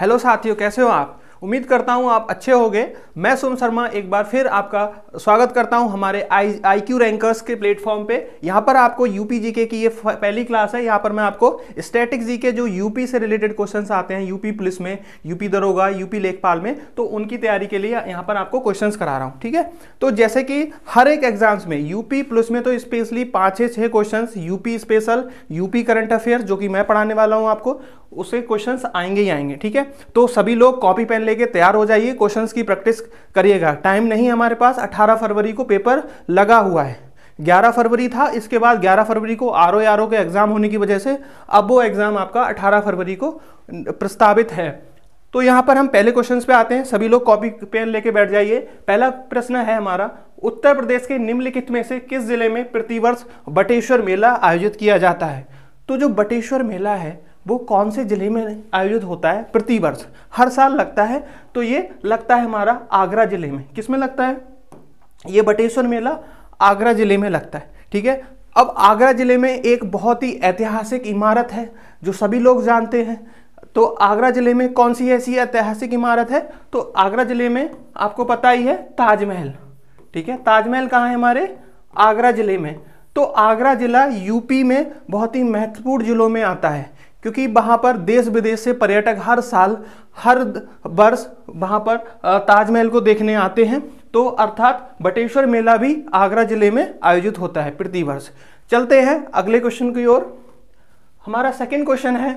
hello साथियों कैसे हो आप उम्मीद करता हूं आप अच्छे होंगे मैं सोम शर्मा एक बार फिर आपका स्वागत करता हूं हमारे आई आई क्यू रैंकर्स के प्लेटफॉर्म पे यहां पर आपको यूपी के की ये पहली क्लास है यहां पर मैं आपको स्टैटिक के जो यूपी से रिलेटेड क्वेश्चन आते हैं यूपी पुलिस में यूपी दरोगा यूपी लेखपाल में तो उनकी तैयारी के लिए यहाँ पर आपको क्वेश्चन करा रहा हूँ ठीक है तो जैसे कि हर एक एग्जाम्स में यूपी पुलिस में तो स्पेशली पाँच छः question UP special UP current affair जो कि मैं पढ़ाने वाला हूँ आपको उसके क्वेश्चंस आएंगे ही आएंगे ठीक है तो सभी लोग कॉपी पेन लेके तैयार हो जाइए क्वेश्चंस की प्रैक्टिस करिएगा टाइम नहीं हमारे पास 18 फरवरी को पेपर लगा हुआ है 11 फरवरी था इसके बाद 11 फरवरी को आर ओ आर ओ के एग्ज़ाम होने की वजह से अब वो एग्ज़ाम आपका 18 फरवरी को प्रस्तावित है तो यहाँ पर हम पहले क्वेश्चंस पे आते हैं सभी लोग कॉपी पेन लेके बैठ जाइए पहला प्रश्न है हमारा उत्तर प्रदेश के निम्नलिखित में से किस जिले में प्रतिवर्ष बटेश्वर मेला आयोजित किया जाता है तो जो बटेश्वर मेला है वो कौन से ज़िले में आयोजित होता है प्रतिवर्ष हर साल लगता है तो ये लगता है हमारा आगरा ज़िले में किस में लगता है ये बटेश्वर मेला आगरा ज़िले में लगता है ठीक है अब आगरा ज़िले में एक बहुत ही ऐतिहासिक इमारत है जो सभी लोग जानते हैं तो आगरा ज़िले में कौन सी ऐसी ऐतिहासिक इमारत है तो आगरा ज़िले में आपको पता ही है ताजमहल ठीक है ताजमहल कहाँ है हमारे आगरा ज़िले में तो आगरा ज़िला यूपी में बहुत ही महत्वपूर्ण ज़िलों में आता है क्योंकि वहाँ पर देश विदेश से पर्यटक हर साल हर वर्ष वहाँ पर ताजमहल को देखने आते हैं तो अर्थात बटेश्वर मेला भी आगरा जिले में आयोजित होता है प्रतिवर्ष चलते हैं अगले क्वेश्चन की ओर हमारा सेकंड क्वेश्चन है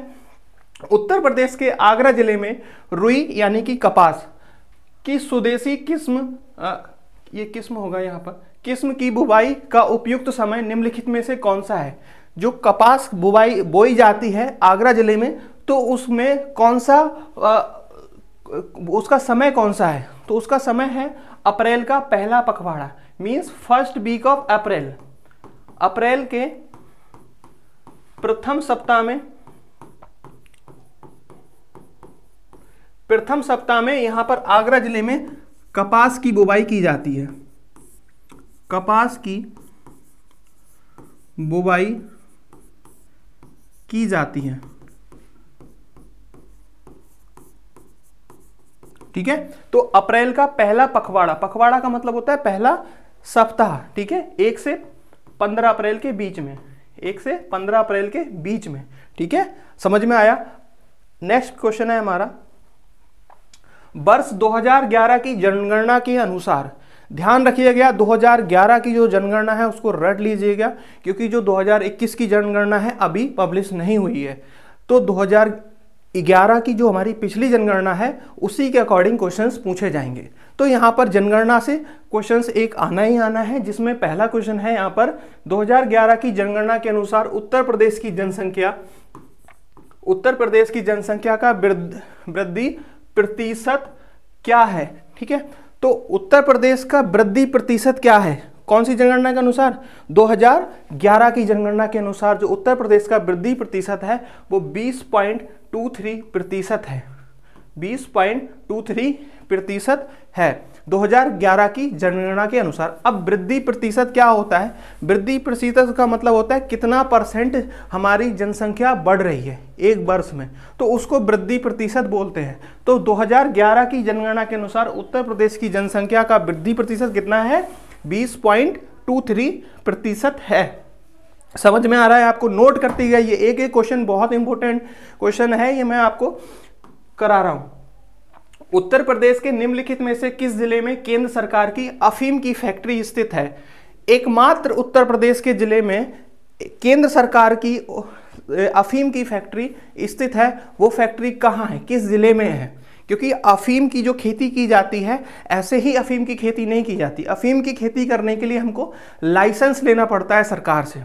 उत्तर प्रदेश के आगरा जिले में रुई यानी कि कपास की स्वदेशी किस्म आ, ये किस्म होगा यहाँ पर किस्म की बुवाई का उपयुक्त समय निम्नलिखित में से कौन सा है जो कपास बुवाई बोई जाती है आगरा ज़िले में तो उसमें कौन सा आ, उसका समय कौन सा है तो उसका समय है अप्रैल का पहला पखवाड़ा means first week of April अप्रैल के प्रथम सप्ताह में प्रथम सप्ताह में यहां पर आगरा जिले में कपास की बुवाई की जाती है कपास की बुवाई की जाती है ठीक है तो अप्रैल का पहला पखवाड़ा पखवाड़ा का मतलब होता है पहला सप्ताह ठीक है एक से पंद्रह अप्रैल के बीच में एक से पंद्रह अप्रैल के बीच में ठीक है समझ में आया नेक्स्ट क्वेश्चन है हमारा वर्ष 2011 की जनगणना के अनुसार ध्यान रखिएगा 2011 की जो जनगणना है उसको रट लीजिएगा क्योंकि जो 2021 की जनगणना है अभी पब्लिश नहीं हुई है तो 2011 की जो हमारी पिछली जनगणना है उसी के अकॉर्डिंग क्वेश्चंस पूछे जाएंगे तो यहाँ पर जनगणना से क्वेश्चंस एक आना ही आना है जिसमें पहला क्वेश्चन है यहाँ पर 2011 की जनगणना के अनुसार उत्तर प्रदेश की जनसंख्या उत्तर प्रदेश की जनसंख्या का वृद्धि प्रतिशत क्या है ठीक है तो उत्तर प्रदेश का वृद्धि प्रतिशत क्या है कौन सी जनगणना के अनुसार 2011 की जनगणना के अनुसार जो उत्तर प्रदेश का वृद्धि प्रतिशत है वो 20.23 प्रतिशत है 20.23 प्रतिशत है 2011 की जनगणना के अनुसार अब वृद्धि प्रतिशत क्या होता है वृद्धि प्रतिशत का मतलब होता है कितना परसेंट हमारी जनसंख्या बढ़ रही है एक वर्ष में तो उसको वृद्धि प्रतिशत बोलते हैं तो 2011 की जनगणना के अनुसार उत्तर प्रदेश की जनसंख्या का वृद्धि प्रतिशत कितना है 20.23 प्रतिशत है समझ में आ रहा है आपको नोट करती है ये एक एक क्वेश्चन बहुत इंपॉर्टेंट क्वेश्चन है ये मैं आपको करा रहा हूँ उत्तर प्रदेश के निम्नलिखित में से किस जिले में केंद्र सरकार की अफीम की फैक्ट्री स्थित है एकमात्र उत्तर प्रदेश के जिले में केंद्र सरकार की अफीम की फैक्ट्री स्थित है वो फैक्ट्री कहाँ है किस जिले में है क्योंकि अफीम की जो खेती की जाती है ऐसे ही अफीम की खेती नहीं की जाती अफीम की खेती करने के लिए हमको लाइसेंस लेना पड़ता है सरकार से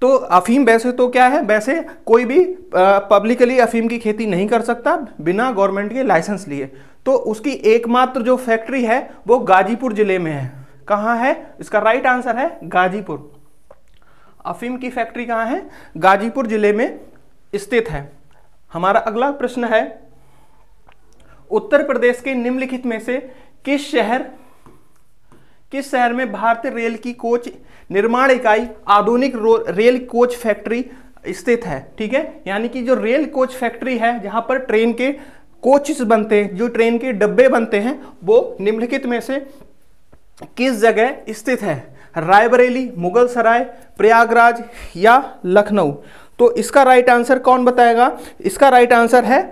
तो अफीम वैसे तो क्या है वैसे कोई भी पब्लिकली अफीम की खेती नहीं कर सकता बिना गवर्नमेंट के लाइसेंस लिए तो उसकी एकमात्र जो फैक्ट्री है वो गाजीपुर जिले में है कहाँ है इसका राइट आंसर है गाजीपुर अफीम की फैक्ट्री कहाँ है गाजीपुर जिले में स्थित है हमारा अगला प्रश्न है उत्तर प्रदेश के निम्नलिखित में से किस शहर किस शहर में भारतीय रेल की कोच निर्माण इकाई आधुनिक रेल कोच फैक्ट्री स्थित है ठीक है यानी कि जो रेल कोच फैक्ट्री है जहां पर ट्रेन के कोचेस बनते हैं जो ट्रेन के डब्बे बनते हैं वो निम्नलिखित में से किस जगह स्थित है रायबरेली मुगल सराय प्रयागराज या लखनऊ तो इसका राइट आंसर कौन बताएगा इसका राइट आंसर है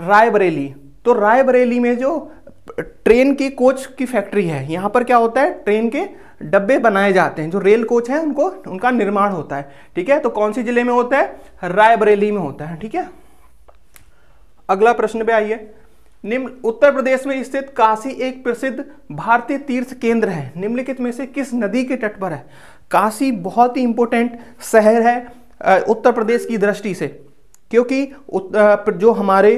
रायबरेली तो रायबरेली में जो ट्रेन के कोच की फैक्ट्री है यहाँ पर क्या होता है ट्रेन के डब्बे बनाए जाते हैं जो रेल कोच है उनको उनका निर्माण होता है ठीक है तो कौन से जिले में होता है रायबरेली में होता है ठीक है अगला प्रश्न पे आइए निम्न उत्तर प्रदेश में स्थित काशी एक प्रसिद्ध भारतीय तीर्थ केंद्र है निम्नलिखित में से किस नदी के तट पर है काशी बहुत ही इंपॉर्टेंट शहर है उत्तर प्रदेश की दृष्टि से क्योंकि जो हमारे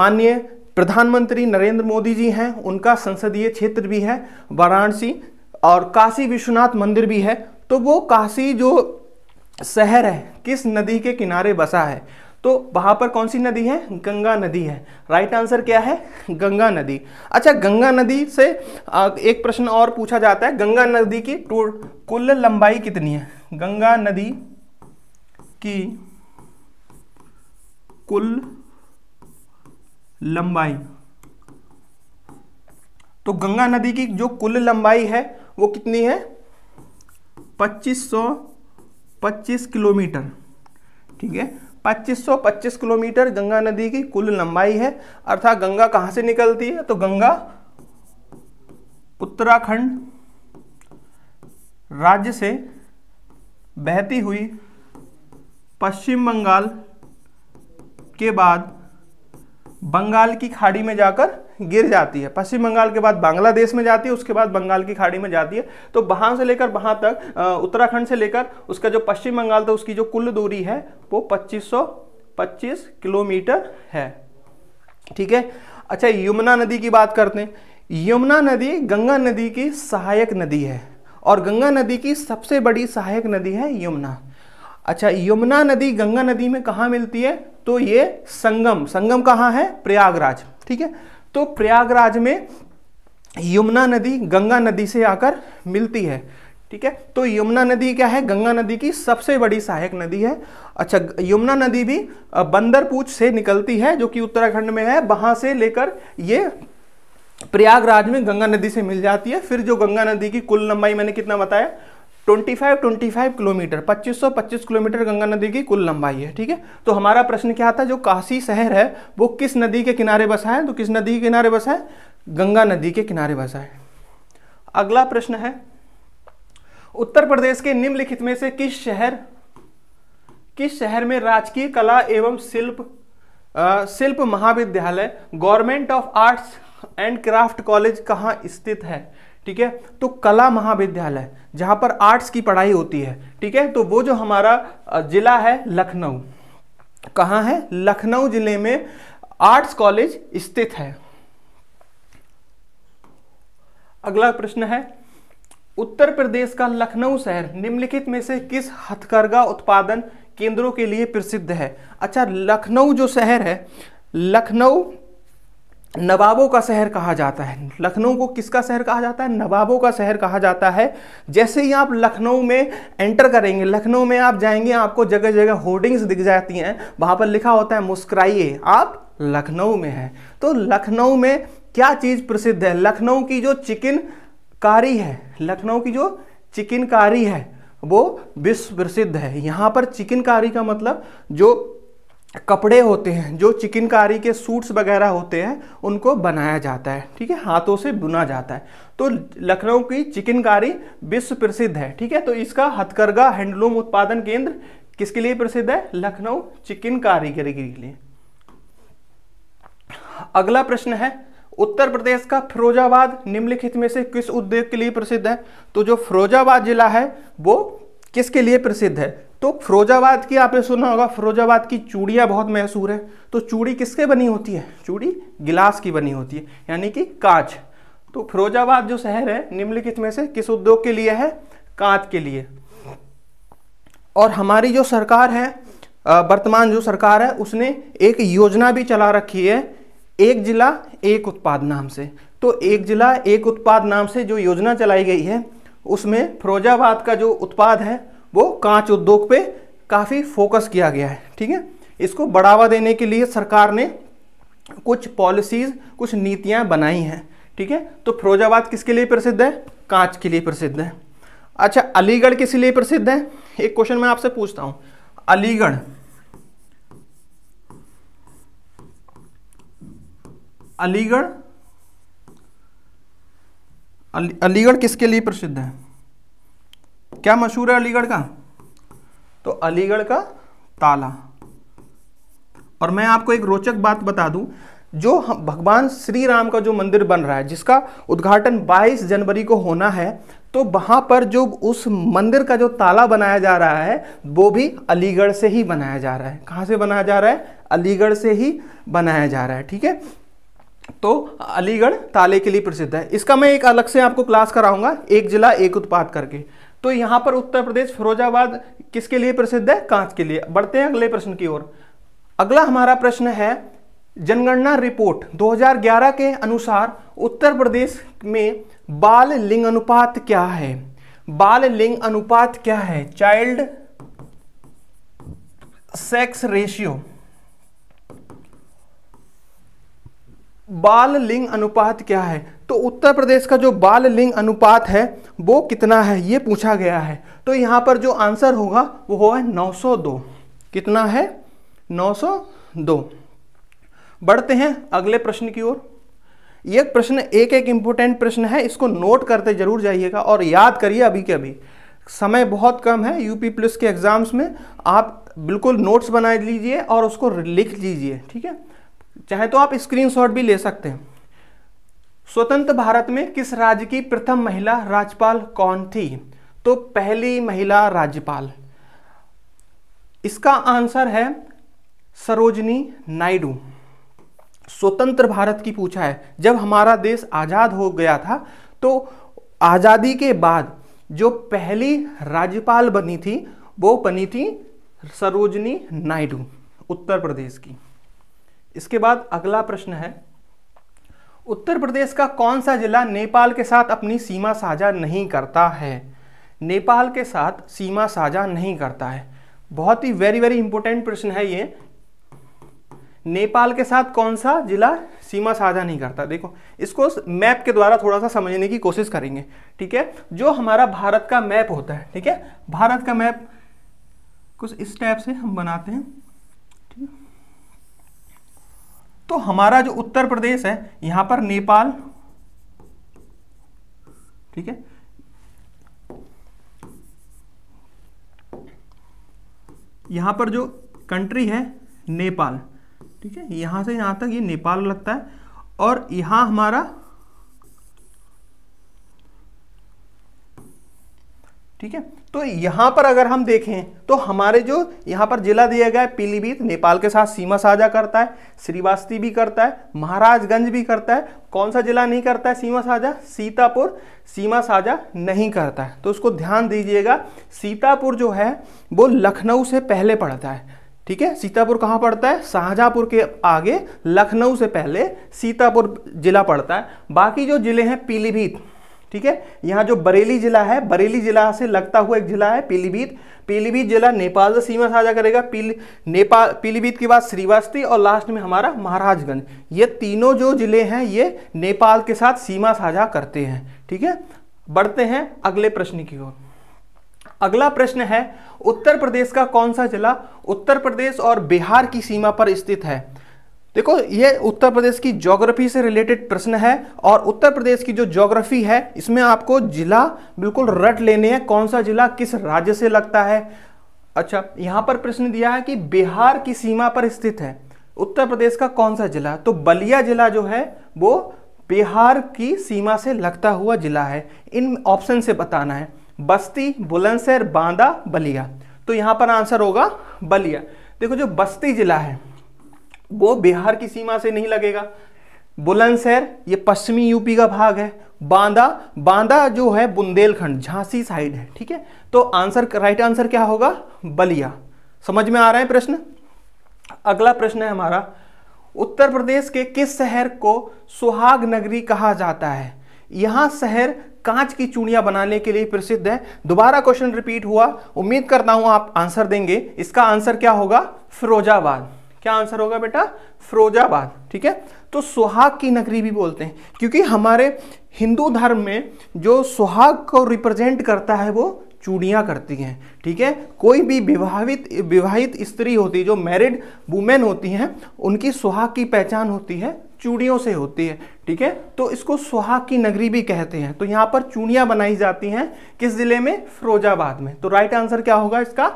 माननीय प्रधानमंत्री नरेंद्र मोदी जी हैं उनका संसदीय क्षेत्र भी है वाराणसी और काशी विश्वनाथ मंदिर भी है तो वो काशी जो शहर है किस नदी के किनारे बसा है तो वहाँ पर कौन सी नदी है गंगा नदी है राइट आंसर क्या है गंगा नदी अच्छा गंगा नदी से एक प्रश्न और पूछा जाता है गंगा नदी की कुल लंबाई कितनी है गंगा नदी की कुल लंबाई तो गंगा नदी की जो कुल लंबाई है वो कितनी है 2525 किलोमीटर ठीक है 2525 किलोमीटर गंगा नदी की कुल लंबाई है अर्थात गंगा कहां से निकलती है तो गंगा उत्तराखंड राज्य से बहती हुई पश्चिम बंगाल के बाद बंगाल की खाड़ी में जाकर गिर जाती है पश्चिम बंगाल के बाद बांग्लादेश में जाती है उसके बाद बंगाल की खाड़ी में जाती है तो वहाँ से लेकर वहाँ तक उत्तराखंड से लेकर उसका जो पश्चिम बंगाल था उसकी जो कुल दूरी है वो 2525 किलोमीटर है ठीक है अच्छा यमुना नदी की बात करते हैं यमुना नदी गंगा नदी की सहायक नदी है और गंगा नदी की सबसे बड़ी सहायक नदी है यमुना अच्छा यमुना नदी गंगा नदी में कहाँ मिलती है तो ये संगम संगम कहाँ है प्रयागराज ठीक है तो प्रयागराज में यमुना नदी गंगा नदी से आकर मिलती है ठीक है तो यमुना नदी क्या है गंगा नदी की सबसे बड़ी सहायक नदी है अच्छा यमुना नदी भी बंदरपूच से निकलती है जो कि उत्तराखंड में है वहां से लेकर ये प्रयागराज में गंगा नदी से मिल जाती है फिर जो गंगा नदी की कुल लंबाई मैंने कितना बताया 25 25 किलोमीटर पच्चीस किलोमीटर गंगा नदी की कुल लंबाई है ठीक है तो हमारा प्रश्न क्या था जो काशी शहर है वो किस नदी के किनारे बसा है तो किस नदी के किनारे बसा है गंगा नदी के किनारे बसा है अगला प्रश्न है उत्तर प्रदेश के निम्नलिखित में से किस शहर किस शहर में राजकीय कला एवं शिल्प शिल्प महाविद्यालय government of arts and craft college कहाँ स्थित है ठीक है तो कला महाविद्यालय जहां पर आर्ट्स की पढ़ाई होती है ठीक है तो वो जो हमारा जिला है लखनऊ कहाँ है लखनऊ जिले में आर्ट्स कॉलेज स्थित है अगला प्रश्न है उत्तर प्रदेश का लखनऊ शहर निम्नलिखित में से किस हथकरघा उत्पादन केंद्रों के लिए प्रसिद्ध है अच्छा लखनऊ जो शहर है लखनऊ नवाबों का शहर कहा जाता है लखनऊ को किसका शहर कहा जाता है नवाबों का शहर कहा जाता है जैसे ही आप लखनऊ में एंटर करेंगे लखनऊ में आप जाएंगे आपको जगह जगह होर्डिंग्स दिख जाती हैं वहाँ पर लिखा होता है मुस्कराइए आप लखनऊ में हैं तो लखनऊ में क्या चीज़ प्रसिद्ध है लखनऊ की जो चिकन कारी है लखनऊ की जो चिकनकारी है वो विश्व प्रसिद्ध है यहाँ पर चिकनकारी का मतलब जो कपड़े होते हैं जो चिकनकारी के सूट्स वगैरह होते हैं उनको बनाया जाता है ठीक है हाथों से बुना जाता है तो लखनऊ की चिकनकारी विश्व प्रसिद्ध है ठीक है तो इसका हथकरघा हैंडलूम उत्पादन केंद्र किसके लिए प्रसिद्ध है लखनऊ चिकन कारीगरी के लिए अगला प्रश्न है उत्तर प्रदेश का फिरोजाबाद निम्नलिखित में से किस उद्योग के लिए प्रसिद्ध है तो जो फिरोजाबाद जिला है वो किसके लिए प्रसिद्ध है तो फिरोजाबाद की आपने सुना होगा फिरोजाबाद की चूड़ियाँ बहुत मशहूर है तो चूड़ी किसके बनी होती है चूड़ी गिलास की बनी होती है यानी कि कांच तो फिरोजाबाद जो शहर है निम्नलिखित में से किस उद्योग के लिए है कांच के लिए और हमारी जो सरकार है वर्तमान जो सरकार है उसने एक योजना भी चला रखी है एक जिला एक उत्पाद नाम से तो एक जिला एक उत्पाद नाम से जो योजना चलाई गई है उसमें फिरोजाबाद का जो उत्पाद है वो कांच उद्योग पे काफ़ी फोकस किया गया है ठीक है इसको बढ़ावा देने के लिए सरकार ने कुछ पॉलिसीज़ कुछ नीतियाँ बनाई हैं ठीक है तो फिरोजाबाद किसके लिए प्रसिद्ध है कांच के लिए प्रसिद्ध है अच्छा अलीगढ़ किस लिए प्रसिद्ध है एक क्वेश्चन मैं आपसे पूछता हूँ अलीगढ़ अलीगढ़ अलीगढ़ किसके लिए प्रसिद्ध है क्या मशहूर है अलीगढ़ का तो अलीगढ़ का ताला और मैं आपको एक रोचक बात बता दूं जो भगवान श्री राम का जो मंदिर बन रहा है जिसका उद्घाटन 22 जनवरी को होना है तो वहां पर जो उस मंदिर का जो ताला बनाया जा रहा है वो भी अलीगढ़ से ही बनाया जा रहा है कहां से बनाया जा रहा है अलीगढ़ से ही बनाया जा रहा है ठीक है तो अलीगढ़ ताले के लिए प्रसिद्ध है इसका मैं एक अलग से आपको क्लास कराऊंगा एक जिला एक उत्पाद करके तो यहाँ पर उत्तर प्रदेश फिरोजाबाद किसके लिए प्रसिद्ध है कांच के लिए बढ़ते हैं अगले प्रश्न की ओर अगला हमारा प्रश्न है जनगणना रिपोर्ट 2011 के अनुसार उत्तर प्रदेश में बाल लिंग अनुपात क्या है बाल लिंग अनुपात क्या है चाइल्ड सेक्स रेशियो बाल लिंग अनुपात क्या है तो उत्तर प्रदेश का जो बाल लिंग अनुपात है वो कितना है ये पूछा गया है तो यहाँ पर जो आंसर होगा वो होगा 902 कितना है 902 बढ़ते हैं अगले प्रश्न की ओर ये प्रश्न एक एक इंपॉर्टेंट प्रश्न है इसको नोट करते जरूर जाइएगा और याद करिए अभी के अभी समय बहुत कम है यूपी प्लस के एग्ज़ाम्स में आप बिल्कुल नोट्स बना लीजिए और उसको लिख लीजिए ठीक है चाहे तो आप स्क्रीनशॉट भी ले सकते हैं स्वतंत्र भारत में किस राज्य की प्रथम महिला राज्यपाल कौन थी तो पहली महिला राज्यपाल इसका आंसर है सरोजनी नायडू स्वतंत्र भारत की पूछा है जब हमारा देश आज़ाद हो गया था तो आज़ादी के बाद जो पहली राज्यपाल बनी थी वो बनी थी सरोजनी नायडू उत्तर प्रदेश की इसके बाद अगला प्रश्न है उत्तर प्रदेश का कौन सा जिला नेपाल के साथ अपनी सीमा साझा नहीं करता है नेपाल के साथ सीमा साझा नहीं करता है बहुत ही वेरी वेरी इंपॉर्टेंट प्रश्न है ये नेपाल के साथ कौन सा जिला सीमा साझा नहीं करता देखो इसको मैप के द्वारा थोड़ा सा समझने की कोशिश करेंगे ठीक है जो हमारा भारत का मैप होता है ठीक है भारत का मैप कुछ इस टाइप से हम बनाते हैं तो हमारा जो उत्तर प्रदेश है यहां पर नेपाल ठीक है यहां पर जो कंट्री है नेपाल ठीक है यहां से यहां तक ये यह नेपाल लगता है और यहां हमारा ठीक है तो यहाँ पर अगर हम देखें तो हमारे जो यहाँ पर जिला दिया गया है पीलीभीत नेपाल के साथ सीमा साझा करता है श्रीवास्ती भी करता है महाराजगंज भी करता है कौन सा जिला नहीं करता है सीमा साझा सीतापुर सीमा साझा नहीं करता है तो उसको ध्यान दीजिएगा सीतापुर जो है वो लखनऊ से पहले पड़ता है ठीक है सीतापुर कहाँ पड़ता है शाहजहाँपुर के आगे लखनऊ से पहले सीतापुर जिला पड़ता है बाकी जो जिले हैं पीलीभीत ठीक है यहाँ जो बरेली जिला है बरेली जिला से लगता हुआ एक जिला है पीलीभीत पीलीभीत जिला नेपाल से सीमा साझा करेगा पील नेपाल पीलीभीत के बाद श्रीवास्ती और लास्ट में हमारा महाराजगंज ये तीनों जो जिले हैं ये नेपाल के साथ सीमा साझा करते हैं ठीक है बढ़ते हैं अगले प्रश्न की ओर अगला प्रश्न है उत्तर प्रदेश का कौन सा जिला उत्तर प्रदेश और बिहार की सीमा पर स्थित है देखो ये उत्तर प्रदेश की ज्योग्राफी से रिलेटेड प्रश्न है और उत्तर प्रदेश की जो ज्योग्राफी है इसमें आपको जिला बिल्कुल रट लेने हैं कौन सा जिला किस राज्य से लगता है अच्छा यहाँ पर प्रश्न दिया है कि बिहार की सीमा पर स्थित है उत्तर प्रदेश का कौन सा जिला तो बलिया जिला जो है वो बिहार की सीमा से लगता हुआ जिला है इन ऑप्शन से बताना है बस्ती बुलंदशहर बांदा बलिया तो यहाँ पर आंसर होगा बलिया देखो जो बस्ती जिला है वो बिहार की सीमा से नहीं लगेगा बुलंदशहर ये पश्चिमी यूपी का भाग है बांदा बांदा जो है बुंदेलखंड झांसी साइड है ठीक है तो आंसर राइट आंसर क्या होगा बलिया समझ में आ रहा है प्रश्न अगला प्रश्न है हमारा उत्तर प्रदेश के किस शहर को सुहाग नगरी कहा जाता है यहां शहर कांच की चूड़िया बनाने के लिए प्रसिद्ध है दोबारा क्वेश्चन रिपीट हुआ उम्मीद करता हूं आप आंसर देंगे इसका आंसर क्या होगा फिरोजाबाद क्या आंसर होगा बेटा फिरोजाबाद ठीक है तो सुहाग की नगरी भी बोलते हैं क्योंकि हमारे हिंदू धर्म में जो सुहाग को रिप्रेजेंट करता है वो चूड़ियाँ करती हैं ठीक है कोई भी विवाहित विवाहित स्त्री होती है जो मैरिड वुमेन होती हैं उनकी सुहाग की पहचान होती है चूड़ियों से होती है ठीक है तो इसको सुहाग की नगरी भी कहते हैं तो यहाँ पर चूड़ियाँ बनाई जाती हैं किस ज़िले में फिरोजाबाद में तो राइट आंसर क्या होगा इसका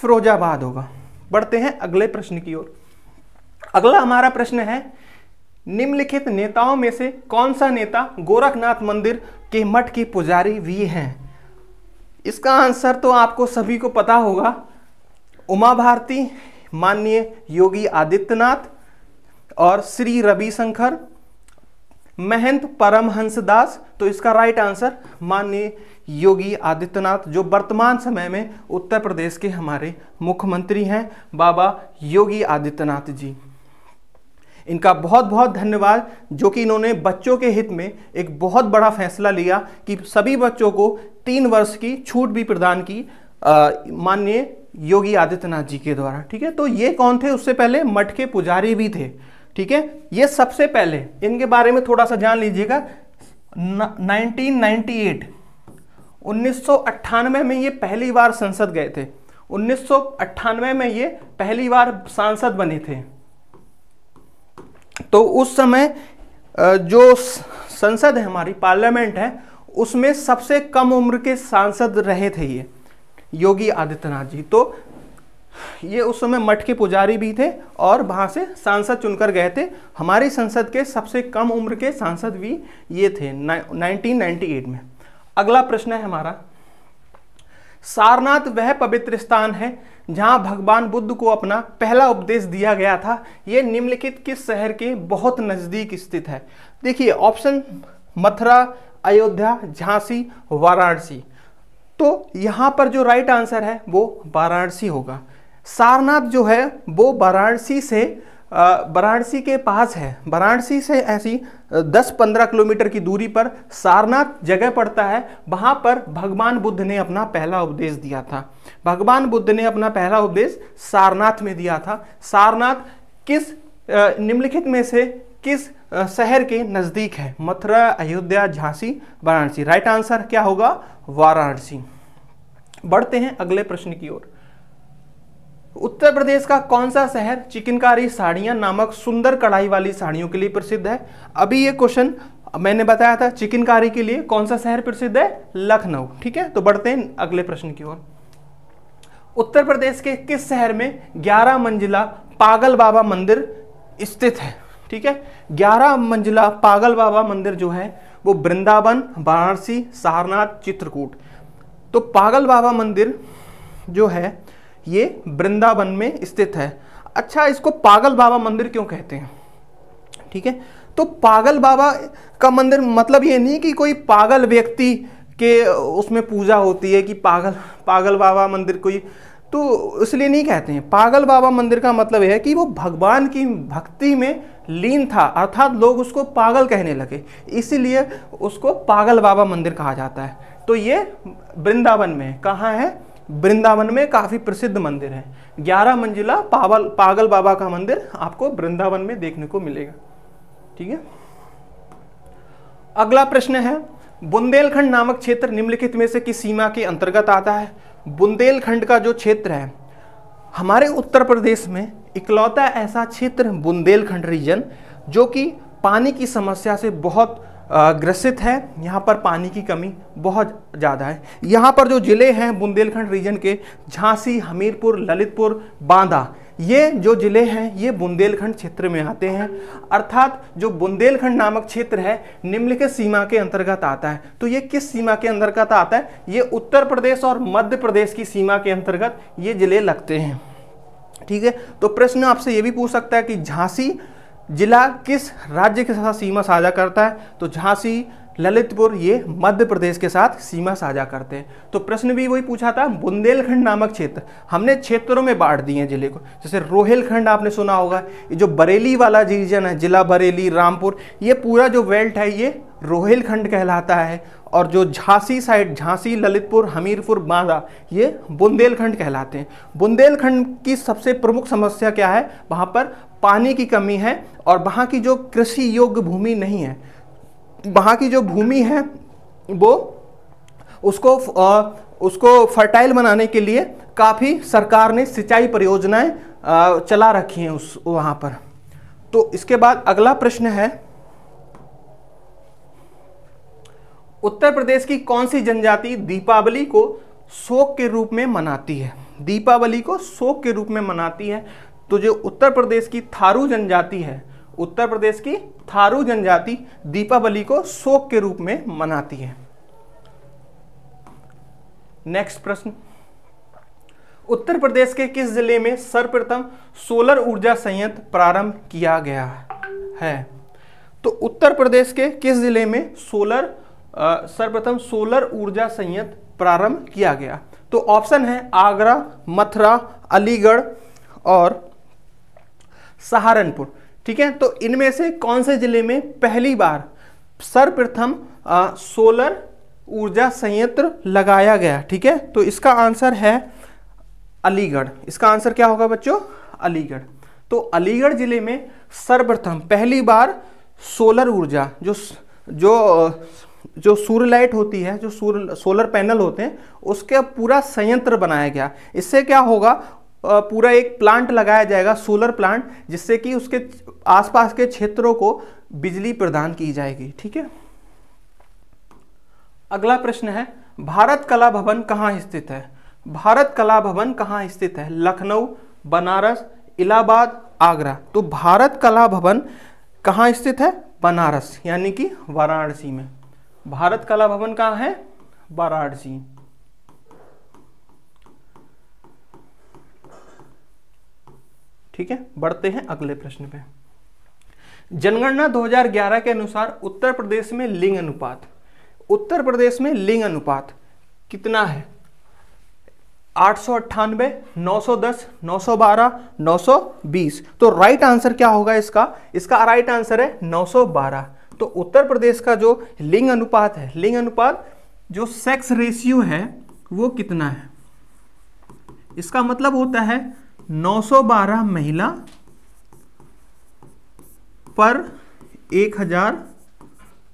फिरोजाबाद होगा बढ़ते हैं अगले प्रश्न की ओर अगला हमारा प्रश्न है निम्नलिखित नेताओं में से कौन सा नेता गोरखनाथ मंदिर के मठ के पुजारी भी हैं इसका आंसर तो आपको सभी को पता होगा उमा भारती माननीय योगी आदित्यनाथ और श्री रविशंकर महंत परमहंस दास तो इसका राइट आंसर माननीय योगी आदित्यनाथ जो वर्तमान समय में उत्तर प्रदेश के हमारे मुख्यमंत्री हैं बाबा योगी आदित्यनाथ जी इनका बहुत बहुत धन्यवाद जो कि इन्होंने बच्चों के हित में एक बहुत बड़ा फैसला लिया कि सभी बच्चों को तीन वर्ष की छूट भी प्रदान की माननीय योगी आदित्यनाथ जी के द्वारा ठीक है तो ये कौन थे उससे पहले मठ के पुजारी भी थे ठीक है ये सबसे पहले इनके बारे में थोड़ा सा जान लीजिएगा 1998 1998 में ये पहली बार संसद गए थे 1998 में ये पहली बार सांसद बने थे तो उस समय जो संसद है हमारी पार्लियामेंट है उसमें सबसे कम उम्र के सांसद रहे थे ये योगी आदित्यनाथ जी तो ये उस समय मठ के पुजारी भी थे और वहाँ से सांसद चुनकर गए थे हमारी संसद के सबसे कम उम्र के सांसद भी ये थे 1998 में अगला प्रश्न है हमारा सारनाथ वह पवित्र स्थान है जहां भगवान बुद्ध को अपना पहला उपदेश दिया गया था ये निम्नलिखित किस शहर के बहुत नज़दीक स्थित है देखिए ऑप्शन मथुरा अयोध्या झांसी वाराणसी तो यहाँ पर जो राइट आंसर है वो वाराणसी होगा सारनाथ जो है वो वाराणसी से वाराणसी के पास है वाराणसी से ऐसी 10-15 किलोमीटर की दूरी पर सारनाथ जगह पड़ता है वहाँ पर भगवान बुद्ध ने अपना पहला उपदेश दिया था भगवान बुद्ध ने अपना पहला उपदेश सारनाथ में दिया था सारनाथ किस निम्नलिखित में से किस शहर के नज़दीक है मथुरा अयोध्या झांसी वाराणसी राइट आंसर क्या होगा वाराणसी बढ़ते हैं अगले प्रश्न की ओर उत्तर प्रदेश का कौन सा शहर चिकनकारी साड़ियां नामक सुंदर कढ़ाई वाली साड़ियों के लिए प्रसिद्ध है अभी ये क्वेश्चन मैंने बताया था चिकनकारी के लिए कौन सा शहर प्रसिद्ध है लखनऊ ठीक है तो बढ़ते हैं अगले प्रश्न की ओर उत्तर प्रदेश के किस शहर में ग्यारह मंजिला पागल बाबा मंदिर स्थित है ठीक है ग्यारह मंजिला पागल बाबा मंदिर जो है वो वृंदावन वाराणसी सारनाथ चित्रकूट तो पागल बाबा मंदिर जो है ये वृंदावन में स्थित है अच्छा इसको पागल बाबा मंदिर क्यों कहते हैं ठीक है तो पागल बाबा का मंदिर मतलब ये नहीं कि कोई पागल व्यक्ति के उसमें पूजा होती है कि पागल पागल बाबा मंदिर कोई तो इसलिए नहीं कहते हैं पागल बाबा मंदिर का मतलब यह है कि वो भगवान की भक्ति में लीन था अर्थात लोग उसको पागल कहने लगे इसीलिए उसको पागल बाबा मंदिर कहा जाता है तो ये वृंदावन में कहाँ है वृंदावन में काफ़ी प्रसिद्ध मंदिर है ग्यारह मंजिला पावल पागल बाबा का मंदिर आपको वृंदावन में देखने को मिलेगा ठीक है अगला प्रश्न है बुंदेलखंड नामक क्षेत्र निम्नलिखित में से किस सीमा के अंतर्गत आता है बुंदेलखंड का जो क्षेत्र है हमारे उत्तर प्रदेश में इकलौता ऐसा क्षेत्र बुंदेलखंड रीजन जो कि पानी की समस्या से बहुत ग्रसित है यहाँ पर पानी की कमी बहुत ज़्यादा है यहाँ पर जो ज़िले हैं बुंदेलखंड रीजन के झांसी हमीरपुर ललितपुर बांदा ये जो ज़िले हैं ये बुंदेलखंड क्षेत्र में आते हैं अर्थात जो बुंदेलखंड नामक क्षेत्र है निम्नलिखित सीमा के अंतर्गत आता है तो ये किस सीमा के अंतर्गत आता है ये उत्तर प्रदेश और मध्य प्रदेश की सीमा के अंतर्गत ये ज़िले लगते हैं ठीक है तो प्रश्न आपसे ये भी पूछ सकता है कि झांसी जिला किस राज्य के साथ सीमा साझा करता है तो झांसी ललितपुर ये मध्य प्रदेश के साथ सीमा साझा करते हैं तो प्रश्न भी वही पूछा था बुंदेलखंड नामक क्षेत्र हमने क्षेत्रों में बांट दिए हैं जिले को जैसे रोहेलखंड आपने सुना होगा ये जो बरेली वाला रीजन है जिला बरेली रामपुर ये पूरा जो वेल्ट है ये रोहेलखंड कहलाता है और जो झांसी साइड झांसी ललितपुर हमीरपुर बांदा ये बुंदेलखंड कहलाते हैं बुंदेलखंड की सबसे प्रमुख समस्या क्या है वहाँ पर पानी की कमी है और वहाँ की जो कृषि योग्य भूमि नहीं है वहाँ की जो भूमि है वो उसको उसको फर्टाइल बनाने के लिए काफ़ी सरकार ने सिंचाई परियोजनाएं चला रखी हैं उस वहाँ पर तो इसके बाद अगला प्रश्न है उत्तर प्रदेश की कौन सी जनजाति दीपावली को शोक के रूप में मनाती है दीपावली को शोक के रूप में मनाती है तो जो उत्तर प्रदेश की थारू जनजाति है उत्तर प्रदेश की थारू जनजाति दीपावली को शोक के रूप में मनाती है नेक्स्ट प्रश्न उत्तर प्रदेश के किस जिले में सर्वप्रथम सोलर ऊर्जा संयंत्र प्रारंभ किया गया है तो उत्तर प्रदेश के किस जिले में सोलर सर्वप्रथम सोलर ऊर्जा संयंत्र प्रारंभ किया गया तो ऑप्शन है आगरा मथुरा अलीगढ़ और सहारनपुर ठीक है तो इनमें से कौन से जिले में पहली बार सर्वप्रथम सोलर ऊर्जा संयंत्र लगाया गया ठीक है तो इसका आंसर है अलीगढ़ इसका आंसर क्या होगा बच्चों अलीगढ़ तो अलीगढ़ जिले में सर्वप्रथम पहली बार सोलर ऊर्जा जो जो जो सूर्य लाइट होती है जो सूर्य सोलर पैनल होते हैं उसका पूरा संयंत्र बनाया गया इससे क्या होगा पूरा एक प्लांट लगाया जाएगा सोलर प्लांट जिससे कि उसके आसपास के क्षेत्रों को बिजली प्रदान की जाएगी ठीक है अगला प्रश्न है भारत कला भवन कहाँ स्थित है भारत कला भवन कहाँ स्थित है लखनऊ बनारस इलाहाबाद आगरा तो भारत कला भवन कहाँ स्थित है बनारस यानी कि वाराणसी में भारत कला भवन कहाँ है वाराणसी ठीक है बढ़ते हैं अगले प्रश्न पे जनगणना 2011 के अनुसार उत्तर प्रदेश में लिंग अनुपात उत्तर प्रदेश में लिंग अनुपात कितना है आठ सौ अट्ठानबे नौ 920 दस नौ सौ बारह नौ बीस तो राइट आंसर क्या होगा इसका इसका राइट आंसर है नौ बारह तो उत्तर प्रदेश का जो लिंग अनुपात है लिंग अनुपात जो सेक्स रेशियो है वो कितना है इसका मतलब होता है 912 महिला पर 1000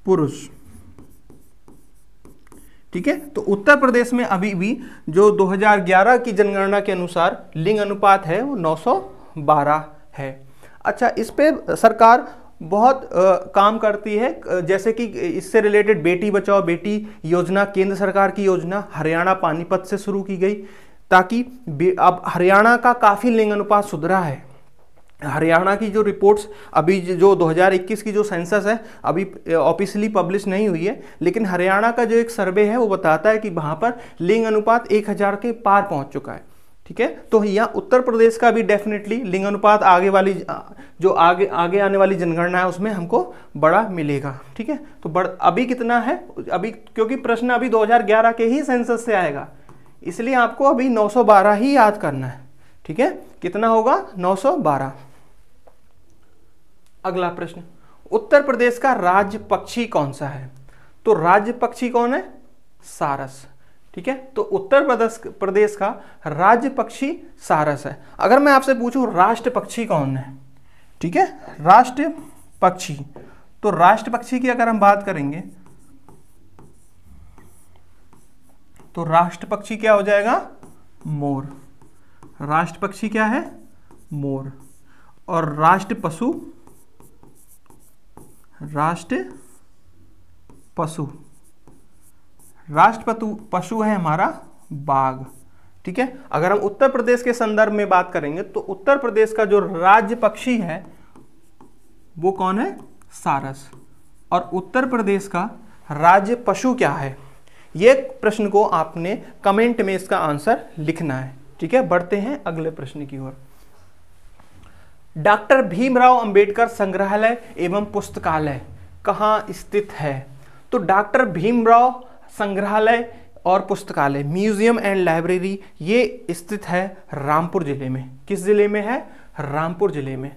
पुरुष ठीक है तो उत्तर प्रदेश में अभी भी जो 2011 की जनगणना के अनुसार लिंग अनुपात है वो 912 है अच्छा इस पे सरकार बहुत आ, काम करती है जैसे कि इससे रिलेटेड बेटी बचाओ बेटी योजना केंद्र सरकार की योजना हरियाणा पानीपत से शुरू की गई ताकि अब हरियाणा का काफ़ी लिंग अनुपात सुधरा है हरियाणा की जो रिपोर्ट्स अभी जो 2021 की जो सेंसस है अभी ऑफिशियली पब्लिश नहीं हुई है लेकिन हरियाणा का जो एक सर्वे है वो बताता है कि वहाँ पर लिंग अनुपात 1000 के पार पहुँच चुका है ठीक है तो यहाँ उत्तर प्रदेश का भी डेफिनेटली लिंग अनुपात आगे वाली जो आगे आगे आने वाली जनगणना है उसमें हमको बड़ा मिलेगा ठीक है तो बड़ अभी कितना है अभी क्योंकि प्रश्न अभी दो के ही सेंसस से आएगा इसलिए आपको अभी 912 ही याद करना है ठीक है कितना होगा 912 अगला प्रश्न उत्तर प्रदेश का राज्य पक्षी कौन सा है तो राज्य पक्षी कौन है सारस ठीक है तो उत्तर प्रदेश प्रदेश का राज्य पक्षी सारस है अगर मैं आपसे पूछूं राष्ट्र पक्षी कौन है ठीक है राष्ट्र पक्षी तो राष्ट्र पक्षी की अगर हम बात करेंगे तो राष्ट्र पक्षी क्या हो जाएगा मोर राष्ट्र पक्षी क्या है मोर और राष्ट्र पशु राष्ट्र पशु राष्ट्र पशु है हमारा बाघ ठीक है अगर हम उत्तर प्रदेश के संदर्भ में बात करेंगे तो उत्तर प्रदेश का जो राज्य पक्षी है वो कौन है सारस और उत्तर प्रदेश का राज्य पशु क्या है ये प्रश्न को आपने कमेंट में इसका आंसर लिखना है ठीक है बढ़ते हैं अगले प्रश्न की ओर डॉक्टर भीमराव अंबेडकर संग्रहालय एवं पुस्तकालय कहाँ स्थित है तो डॉक्टर भीमराव संग्रहालय और पुस्तकालय म्यूजियम एंड लाइब्रेरी ये स्थित है रामपुर जिले में किस जिले में है रामपुर जिले में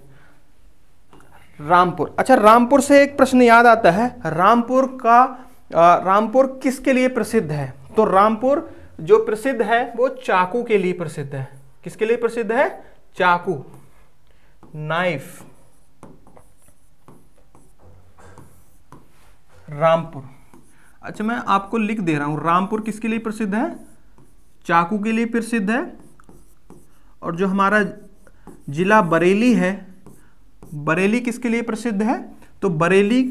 रामपुर अच्छा रामपुर से एक प्रश्न याद आता है रामपुर का रामपुर किसके लिए प्रसिद्ध है तो रामपुर जो प्रसिद्ध है वो चाकू के लिए प्रसिद्ध है किसके लिए प्रसिद्ध है चाकू नाइफ रामपुर अच्छा मैं आपको लिख दे रहा हूं रामपुर किसके लिए प्रसिद्ध है चाकू के लिए प्रसिद्ध है और जो हमारा जिला बरेली है बरेली किसके लिए प्रसिद्ध है तो बरेली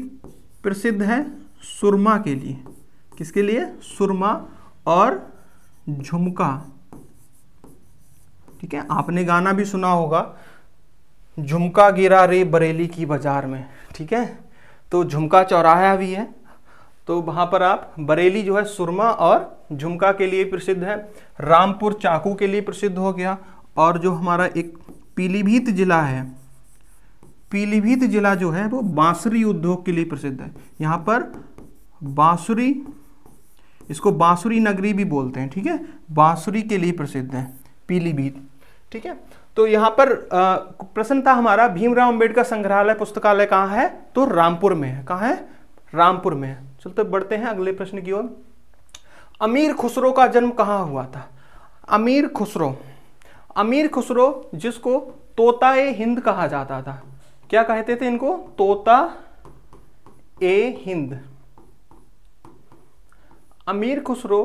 प्रसिद्ध है सुरमा के लिए किसके लिए सुरमा और झुमका ठीक है आपने गाना भी सुना होगा झुमका गिरा रे बरेली की बाजार में ठीक है तो झुमका चौराहा भी है तो वहां पर आप बरेली जो है सुरमा और झुमका के लिए प्रसिद्ध है रामपुर चाकू के लिए प्रसिद्ध हो गया और जो हमारा एक पीलीभीत जिला है पीलीभीत जिला जो है वो बांसुरी उद्योग के लिए प्रसिद्ध है यहाँ पर बांसुरी इसको बांसुरी नगरी भी बोलते हैं ठीक है बांसुरी के लिए प्रसिद्ध है पीलीभीत ठीक है तो यहाँ पर प्रश्न था हमारा भीमराव अंबेडकर संग्रहालय पुस्तकालय कहाँ है तो रामपुर में है कहाँ है रामपुर में है चलते तो बढ़ते हैं अगले प्रश्न की ओर अमीर खुसरो का जन्म कहाँ हुआ था अमीर खुसरो अमीर खुसरो जिसको तोता ए हिंद कहा जाता था क्या कहते थे इनको तोता ए हिंद अमीर खुसरो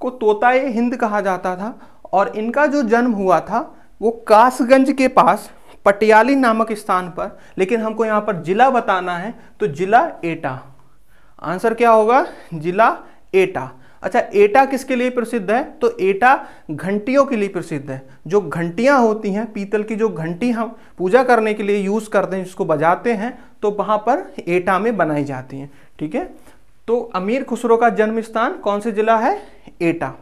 को तोताए हिंद कहा जाता था और इनका जो जन्म हुआ था वो कासगंज के पास पटियाली नामक स्थान पर लेकिन हमको यहाँ पर जिला बताना है तो जिला एटा आंसर क्या होगा जिला एटा अच्छा एटा किसके लिए प्रसिद्ध है तो एटा घंटियों के लिए प्रसिद्ध है जो घंटियाँ होती हैं पीतल की जो घंटी हम पूजा करने के लिए यूज़ करते हैं जिसको बजाते हैं तो वहाँ पर एटा में बनाई जाती हैं ठीक है तो अमीर खुसरो का जन्म स्थान कौन से जिला है एटा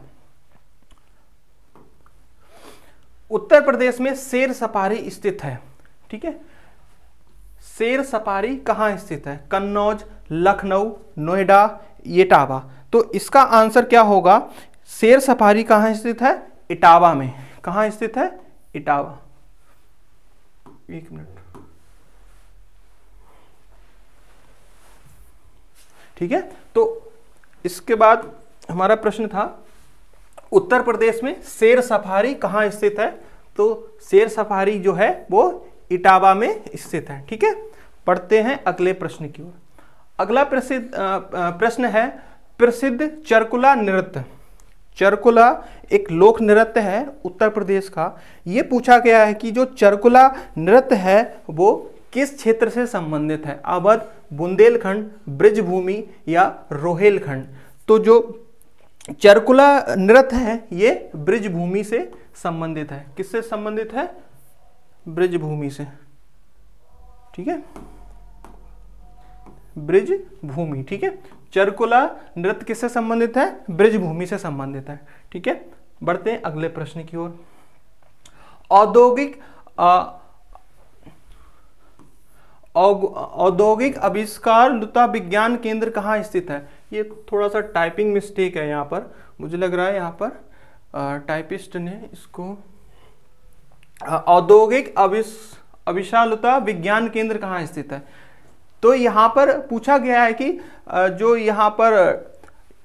उत्तर प्रदेश में शेर सपारी स्थित है ठीक है शेर सपारी कहां स्थित है कन्नौज लखनऊ नोएडा इटावा तो इसका आंसर क्या होगा शेर सफारी कहां स्थित है इटावा में कहा स्थित है इटावा एक मिनट ठीक है तो इसके बाद हमारा प्रश्न था उत्तर प्रदेश में शेर सफारी कहाँ स्थित है तो शेर सफारी जो है वो इटावा में स्थित है ठीक है पढ़ते हैं अगले प्रश्न की ओर अगला प्रसिद्ध प्रश्न है प्रसिद्ध चरकुला नृत्य चरकुला एक लोक नृत्य है उत्तर प्रदेश का ये पूछा गया है कि जो चरकुला नृत्य है वो किस क्षेत्र से संबंधित है अवध बुंदेलखंड ब्रजभूमि या रोहेलखंड तो जो चरकुला नृत्य है ये ब्रजभूमि से संबंधित है किससे संबंधित है ब्रजभूमि से ठीक है ब्रिज भूमि ठीक है चरकुला नृत्य किससे संबंधित है ब्रिज भूमि से संबंधित है ठीक है बढ़ते हैं अगले प्रश्न की ओर औद्योगिक औद्योगिक आविष्कार लुता विज्ञान केंद्र कहाँ स्थित है ये थोड़ा सा टाइपिंग मिस्टेक है यहाँ पर मुझे लग रहा है यहाँ पर टाइपिस्ट ने इसको औद्योगिक अविश अविशालता विज्ञान केंद्र कहाँ स्थित है तो यहाँ पर पूछा गया है कि जो यहाँ पर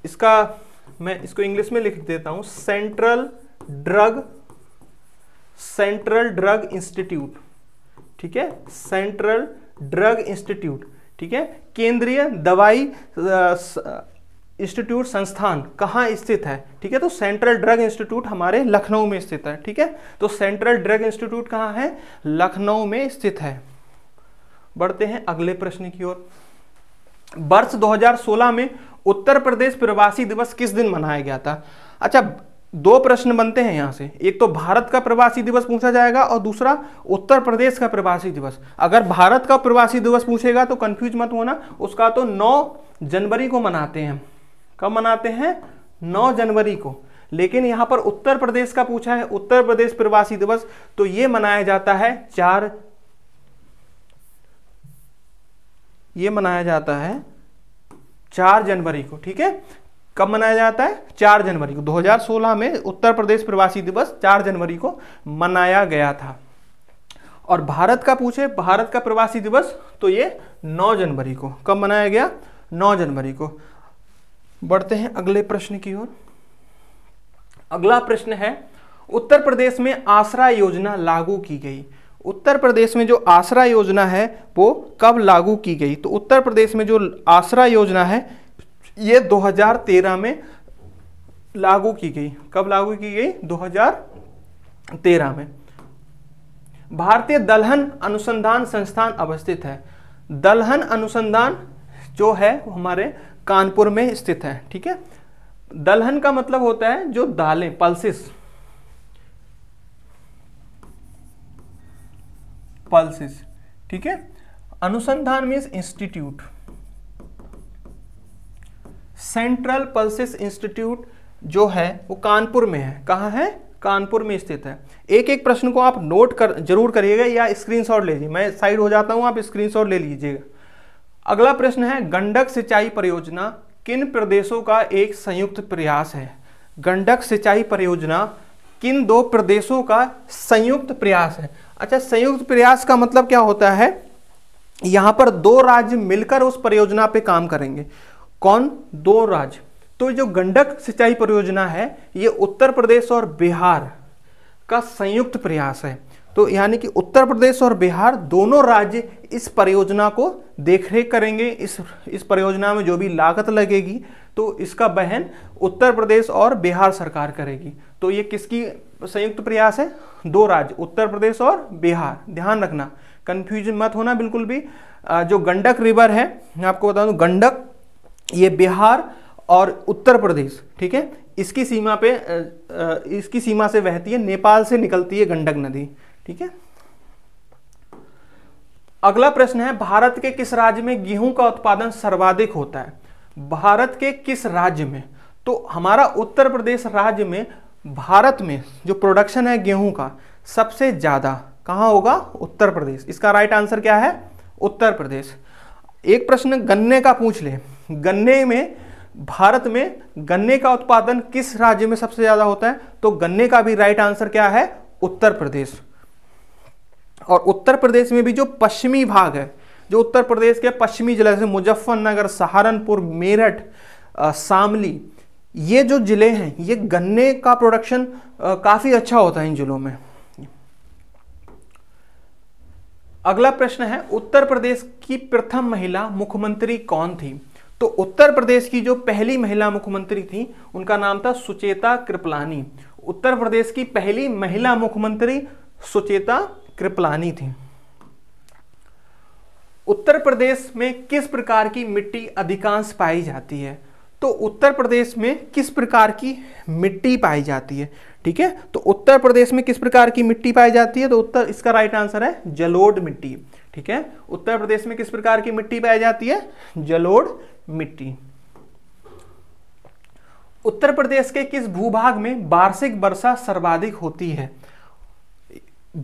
इसका मैं इसको इंग्लिश में लिख देता हूँ central drug central drug institute ठीक है सेंट्रल ड्रग इंस्टीट्यूट ठीक है केंद्रीय दवाई इंस्टीट्यूट संस्थान कहाँ स्थित है ठीक है तो सेंट्रल ड्रग इंस्टीट्यूट हमारे लखनऊ में स्थित है ठीक है तो सेंट्रल ड्रग इंस्टीट्यूट कहाँ है लखनऊ में स्थित है बढ़ते हैं अगले प्रश्न की ओर वर्ष 2016 में उत्तर प्रदेश प्रवासी दिवस किस दिन मनाया गया था अच्छा दो प्रश्न बनते हैं यहाँ से एक तो भारत का प्रवासी दिवस पूछा जाएगा और दूसरा उत्तर प्रदेश का प्रवासी दिवस अगर भारत का प्रवासी दिवस पूछेगा तो कंफ्यूज मत होना उसका तो 9 जनवरी को मनाते हैं कब मनाते हैं 9 जनवरी को लेकिन यहाँ पर उत्तर प्रदेश का पूछा है उत्तर प्रदेश प्रवासी दिवस तो ये मनाया जाता है चार ये मनाया जाता है चार जनवरी को ठीक है कब मनाया जाता है चार जनवरी को 2016 में उत्तर प्रदेश प्रवासी दिवस चार जनवरी को मनाया गया था और भारत का पूछे भारत का प्रवासी दिवस तो ये 9 जनवरी को कब मनाया गया 9 जनवरी को बढ़ते हैं अगले प्रश्न की ओर अगला प्रश्न है उत्तर प्रदेश में आसरा योजना लागू की गई उत्तर प्रदेश में जो आसरा योजना है वो कब लागू की गई तो उत्तर प्रदेश में जो आसरा योजना है ये 2013 में लागू की गई कब लागू की गई 2013 में भारतीय दलहन अनुसंधान संस्थान अवस्थित है दलहन अनुसंधान जो है वो हमारे कानपुर में स्थित है ठीक है दलहन का मतलब होता है जो दालें पल्सिस पल्सिस ठीक है अनुसंधान means institute central pulses institute जो है वो कानपुर में है कहाँ है कानपुर में स्थित है एक एक प्रश्न को आप नोट कर जरूर करिएगा या स्क्रीनशॉट ले लीजिए मैं साइड हो जाता हूँ आप स्क्रीनशॉट ले लीजिएगा अगला प्रश्न है गंडक सिंचाई परियोजना किन प्रदेशों का एक संयुक्त प्रयास है गंडक सिंचाई परियोजना किन दो प्रदेशों का संयुक्त प्रयास है अच्छा संयुक्त प्रयास का मतलब क्या होता है यहाँ पर दो राज्य मिलकर उस परियोजना पे काम करेंगे कौन दो राज्य तो जो गंडक सिंचाई परियोजना है ये उत्तर प्रदेश और बिहार का संयुक्त प्रयास है तो यानी कि उत्तर प्रदेश और बिहार दोनों राज्य इस परियोजना को देखरेख करेंगे इस इस परियोजना में जो भी लागत लगेगी तो इसका बहन उत्तर प्रदेश और बिहार सरकार करेगी तो ये किसकी संयुक्त प्रयास है दो राज्य उत्तर प्रदेश और बिहार ध्यान रखना कन्फ्यूजन मत होना बिल्कुल भी जो गंडक रिवर है मैं आपको बता दूँ गंडक ये बिहार और उत्तर प्रदेश ठीक है इसकी सीमा पे इसकी सीमा से बहती है नेपाल से निकलती है गंडक नदी ठीक है अगला प्रश्न है भारत के किस राज्य में गेहूं का उत्पादन सर्वाधिक होता है भारत के किस राज्य में तो हमारा उत्तर प्रदेश राज्य में भारत में जो प्रोडक्शन है गेहूं का सबसे ज़्यादा कहां होगा उत्तर प्रदेश इसका राइट आंसर क्या है उत्तर प्रदेश एक प्रश्न गन्ने का पूछ ले गन्ने में भारत में गन्ने का उत्पादन किस राज्य में सबसे ज्यादा होता है तो गन्ने का भी राइट आंसर क्या है उत्तर प्रदेश और उत्तर प्रदेश में भी जो पश्चिमी भाग है जो उत्तर प्रदेश के पश्चिमी जिले जैसे मुजफ्फरनगर सहारनपुर मेरठ शामली ये जो ज़िले हैं ये गन्ने का प्रोडक्शन काफ़ी अच्छा होता है इन ज़िलों में अगला प्रश्न है उत्तर प्रदेश की प्रथम महिला मुख्यमंत्री कौन थी तो उत्तर प्रदेश की जो पहली महिला मुख्यमंत्री थी उनका नाम था सुचेता कृपलानी उत्तर प्रदेश की पहली महिला मुख्यमंत्री सुचेता कृपलानी थी उत्तर प्रदेश में किस प्रकार की मिट्टी अधिकांश पाई जाती है तो उत्तर प्रदेश में किस प्रकार की मिट्टी पाई जाती है ठीक है तो उत्तर प्रदेश में किस प्रकार की मिट्टी पाई जाती है तो उत्तर इसका राइट आंसर है जलोड मिट्टी ठीक है उत्तर प्रदेश में किस प्रकार की मिट्टी पाई जाती है जलोड मिट्टी उत्तर प्रदेश के किस भूभाग में वार्षिक वर्षा सर्वाधिक होती है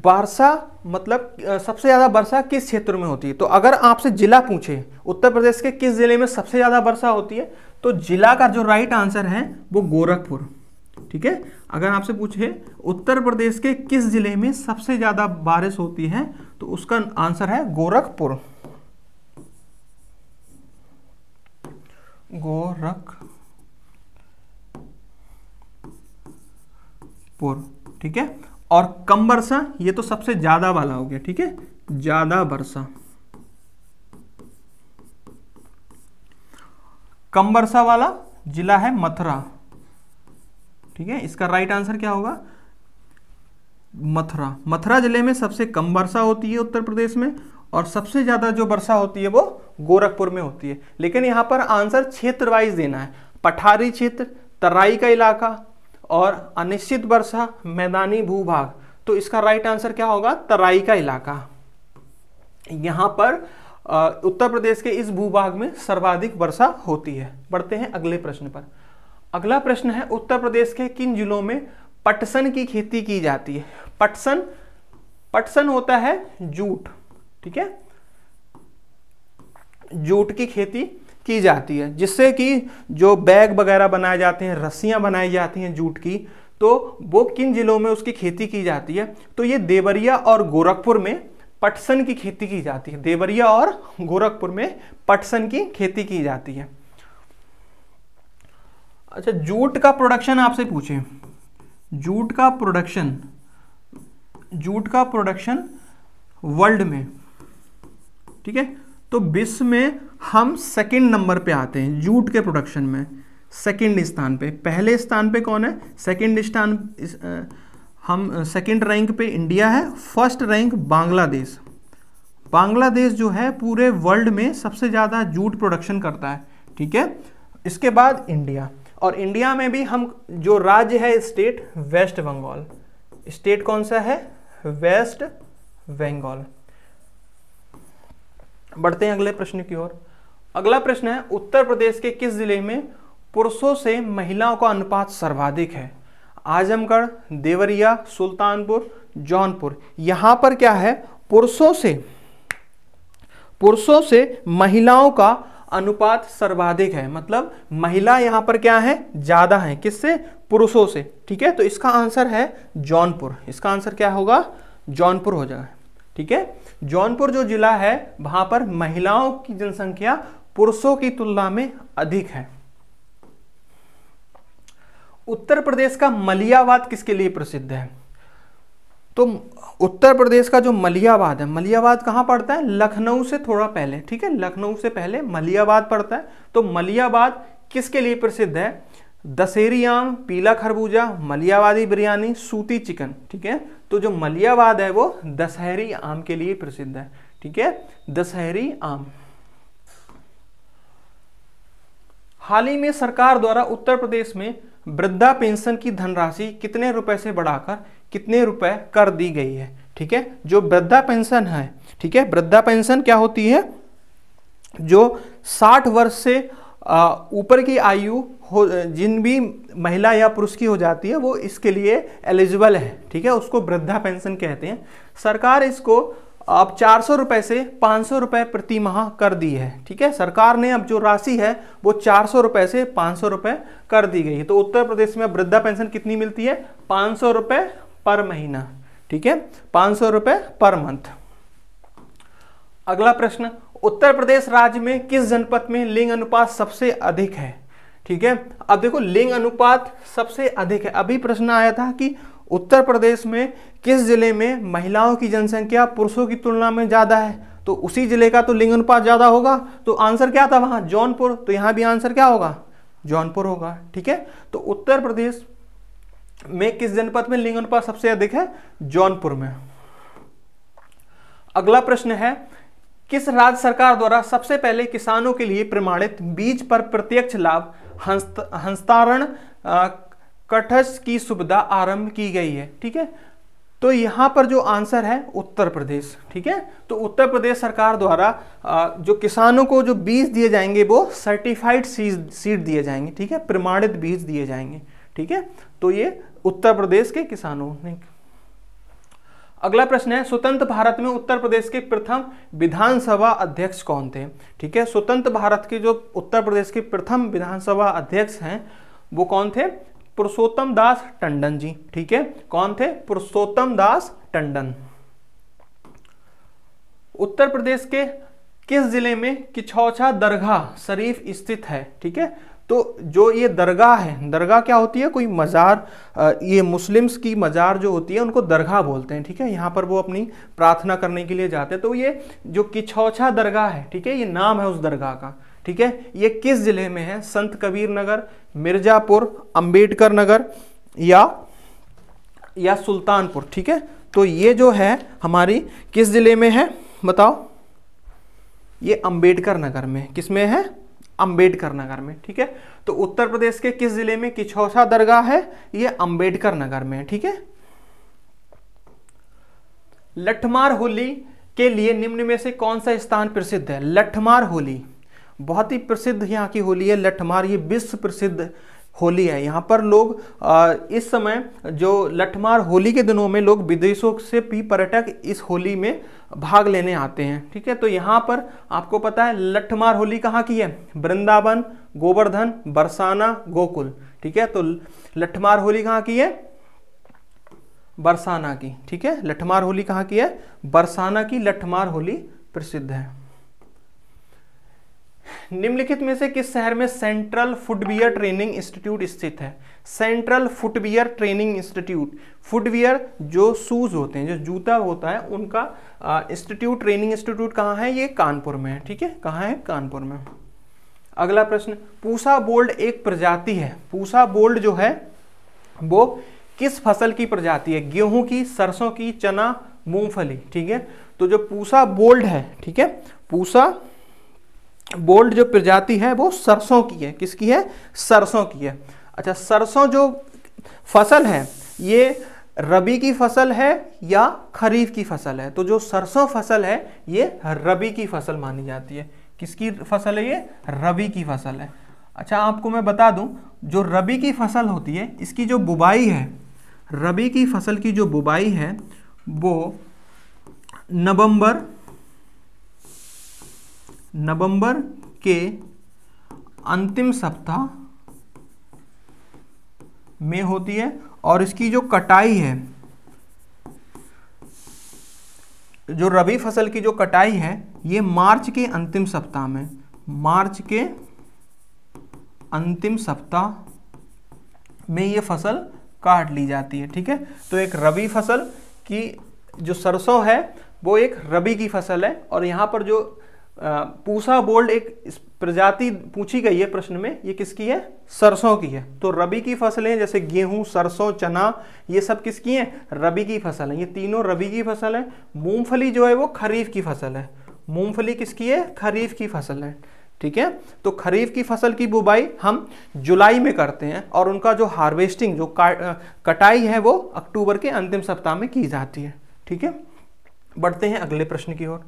वर्षा मतलब सबसे ज़्यादा वर्षा किस क्षेत्र में होती है तो अगर आपसे जिला पूछे उत्तर प्रदेश के किस जिले में सबसे ज़्यादा वर्षा होती है तो जिला का जो राइट आंसर है वो गोरखपुर ठीक है अगर आपसे पूछे उत्तर प्रदेश के किस जिले में सबसे ज़्यादा बारिश होती है तो उसका आंसर है गोरखपुर गोरखपुर ठीक है और कम वर्षा ये तो सबसे ज्यादा वाला हो गया ठीक है ज्यादा वर्षा कम वर्षा वाला जिला है मथुरा ठीक है इसका राइट आंसर क्या होगा मथुरा मथुरा जिले में सबसे कम वर्षा होती है उत्तर प्रदेश में और सबसे ज़्यादा जो वर्षा होती है वो गोरखपुर में होती है लेकिन यहाँ पर आंसर क्षेत्र वाइज देना है पठारी क्षेत्र तराई का इलाका और अनिश्चित वर्षा मैदानी भूभाग तो इसका राइट आंसर क्या होगा तराई का इलाका यहाँ पर उत्तर प्रदेश के इस भूभाग में सर्वाधिक वर्षा होती है बढ़ते हैं अगले प्रश्न पर अगला प्रश्न है उत्तर प्रदेश के किन जिलों में पटसन की खेती की जाती है पटसन पटसन होता है जूट ठीक है जूट की खेती की जाती है जिससे कि जो बैग वगैरह बनाए जाते हैं रस्सियाँ बनाई जाती हैं जूट की तो वो किन जिलों में उसकी खेती की जाती है तो ये देवरिया और गोरखपुर में पटसन की खेती की जाती है देवरिया और गोरखपुर में पटसन की खेती की जाती है अच्छा जूट का प्रोडक्शन आपसे पूछे जूट का प्रोडक्शन जूट का प्रोडक्शन वर्ल्ड में ठीक है तो विश्व में हम सेकंड नंबर पे आते हैं जूट के प्रोडक्शन में सेकंड स्थान पे पहले स्थान पे कौन है सेकंड स्थान हम सेकंड रैंक पे इंडिया है फर्स्ट रैंक बांग्लादेश बांग्लादेश जो है पूरे वर्ल्ड में सबसे ज़्यादा जूट प्रोडक्शन करता है ठीक है इसके बाद इंडिया और इंडिया में भी हम जो राज्य है स्टेट वेस्ट बंगाल स्टेट कौन सा है वेस्ट बंगाल बढ़ते हैं अगले प्रश्न की ओर अगला प्रश्न है उत्तर प्रदेश के किस जिले में पुरुषों से महिलाओं का अनुपात सर्वाधिक है आजमगढ़ देवरिया सुल्तानपुर जौनपुर यहां पर क्या है पुरुषों से पुरुषों से महिलाओं का अनुपात सर्वाधिक है मतलब महिला यहां पर क्या है ज़्यादा है किससे पुरुषों से ठीक है तो इसका आंसर है जौनपुर इसका आंसर क्या होगा जौनपुर हो जाएगा ठीक है जौनपुर जो जिला है वहां पर महिलाओं की जनसंख्या पुरुषों की तुलना में अधिक है उत्तर प्रदेश का मलियावाद किसके लिए प्रसिद्ध है तो उत्तर प्रदेश का जो मलियाबाद है मलियाबाद कहाँ पड़ता है लखनऊ से थोड़ा पहले ठीक है लखनऊ से पहले मलियाबाद पड़ता है तो मलियाबाद किसके लिए प्रसिद्ध है दशहरी आम पीला खरबूजा मलियाबादी बिरयानी सूती चिकन ठीक है तो जो मलियावाद है वो दशहरी आम के लिए प्रसिद्ध है ठीक है दशहरी आम हाल ही में सरकार द्वारा उत्तर प्रदेश में वृद्धा पेंशन की धनराशि कितने रुपए से बढ़ाकर कितने रुपए कर दी गई है ठीक है जो वृद्धा पेंशन है ठीक है वृद्धा पेंशन क्या होती है जो 60 वर्ष से ऊपर की आयु हो जिन भी महिला या पुरुष की हो जाती है वो इसके लिए एलिजिबल है ठीक है उसको वृद्धा पेंशन कहते हैं सरकार इसको अब चार सौ रुपये से पाँच सौ रुपये प्रति माह कर दी है ठीक है सरकार ने अब जो राशि है वो चार सौ रुपये से पाँच सौ रुपये कर दी गई है तो उत्तर प्रदेश में वृद्धा पेंशन कितनी मिलती है पाँच सौ रुपये पर महीना ठीक है पाँच सौ रुपये पर मंथ अगला प्रश्न उत्तर प्रदेश राज्य में किस जनपद में लिंग अनुपात सबसे अधिक है ठीक है अब देखो लिंग अनुपात सबसे अधिक है अभी प्रश्न आया था कि उत्तर प्रदेश में किस जिले में महिलाओं की जनसंख्या पुरुषों की तुलना में ज़्यादा है तो उसी जिले का तो लिंग अनुपात ज़्यादा होगा तो आंसर क्या था वहां जौनपुर तो यहां भी आंसर क्या होगा जौनपुर होगा ठीक है तो उत्तर प्रदेश में किस जनपद में लिंग अनुपात सबसे अधिक है जौनपुर में अगला प्रश्न है किस राज्य सरकार द्वारा सबसे पहले किसानों के लिए प्रमाणित बीज पर प्रत्यक्ष लाभ हंस्तारण हस्तारण की सुविधा आरंभ की गई है ठीक है तो यहां पर जो आंसर है उत्तर प्रदेश ठीक है तो उत्तर प्रदेश सरकार द्वारा जो किसानों को जो बीज दिए जाएंगे वो सर्टिफाइड सीड दिए जाएंगे ठीक है प्रमाणित बीज दिए जाएंगे ठीक है तो ये उत्तर प्रदेश के किसानों ने अगला प्रश्न है स्वतंत्र भारत में उत्तर प्रदेश के प्रथम विधानसभा अध्यक्ष कौन थे ठीक है स्वतंत्र भारत के जो उत्तर प्रदेश के प्रथम विधानसभा अध्यक्ष हैं वो कौन थे पुरुषोत्तम दास टंडन जी ठीक है कौन थे पुरुषोत्तम दास टंडन उत्तर प्रदेश के किस जिले में किछौछा दरगाह शरीफ स्थित है ठीक है तो जो ये दरगाह है दरगाह क्या होती है कोई मज़ार ये मुस्लिम्स की मज़ार जो होती है उनको दरगाह बोलते हैं ठीक है यहाँ पर वो अपनी प्रार्थना करने के लिए जाते हैं तो ये जो किछौछा दरगाह है ठीक है ये नाम है उस दरगाह का ठीक है ये किस ज़िले में है संत कबीर नगर मिर्ज़ापुर अम्बेडकर नगर या या सुल्तानपुर ठीक है तो ये जो है हमारी किस ज़िले में है बताओ ये अम्बेडकर नगर में किस में है अंबेडकर नगर में ठीक है तो उत्तर प्रदेश के किस जिले में किछौसा दरगाह है यह अंबेडकर नगर में ठीक है लठमार होली के लिए निम्न में से कौन सा स्थान प्रसिद्ध है लठमार होली बहुत ही प्रसिद्ध यहाँ की होली है लठमार ये विश्व प्रसिद्ध होली है यहाँ पर लोग इस समय जो लठमार होली के दिनों में लोग विदेशों से भी पर्यटक इस होली में भाग लेने आते हैं ठीक है तो यहाँ पर आपको पता है लठमार होली कहाँ की है वृंदावन गोवर्धन बरसाना गोकुल ठीक है तो लठमार होली कहाँ की है बरसाना की ठीक है लठमार होली कहाँ की है बरसाना की लठमार होली प्रसिद्ध है निम्नलिखित में से किस शहर में सेंट्रल फुटवियर ट्रेनिंग इंस्टीट्यूट स्थित है central footwear training institute footwear जो शूज़ होते हैं जो जूता होता है उनका इंस्टीट्यूट ट्रेनिंग इंस्टीट्यूट कहाँ है ये कानपुर में है ठीक है कहाँ है कानपुर में अगला प्रश्न पूसा बोल्ड एक प्रजाति है पूसा बोल्ड जो है वो किस फसल की प्रजाति है गेहूं की सरसों की चना मूंगफली ठीक है तो जो पूसा बोल्ड है ठीक है पूसा बोल्ड जो प्रजाति है वो सरसों की है किसकी है सरसों की है अच्छा सरसों जो फसल है ये रबी की फसल है या खरीफ की फसल है तो जो सरसों फसल है ये रबी की फसल मानी जाती है किसकी फसल है ये रबी की फसल है अच्छा आपको मैं बता दूं जो रबी की फसल होती है इसकी जो बुबाई है रबी की फसल की जो बुबाई है वो नवंबर नवंबर के अंतिम सप्ताह में होती है और इसकी जो कटाई है जो रबी फसल की जो कटाई है ये मार्च के अंतिम सप्ताह में मार्च के अंतिम सप्ताह में ये फसल काट ली जाती है ठीक है तो एक रबी फसल की जो सरसों है वो एक रबी की फसल है और यहाँ पर जो पूसा बोल्ड एक प्रजाति पूछी गई है प्रश्न में ये किसकी है सरसों की है तो रबी की फसलें जैसे गेहूं सरसों चना ये सब किसकी हैं रबी की फसल है ये तीनों रबी की फसल है मूंगफली जो है वो खरीफ की फसल है मूंगफली किसकी है खरीफ की फसल है ठीक है तो खरीफ की फसल की बुबाई हम जुलाई में करते हैं और उनका जो हार्वेस्टिंग जो कटाई है वो अक्टूबर के अंतिम सप्ताह में की जाती है ठीक है बढ़ते हैं अगले प्रश्न की ओर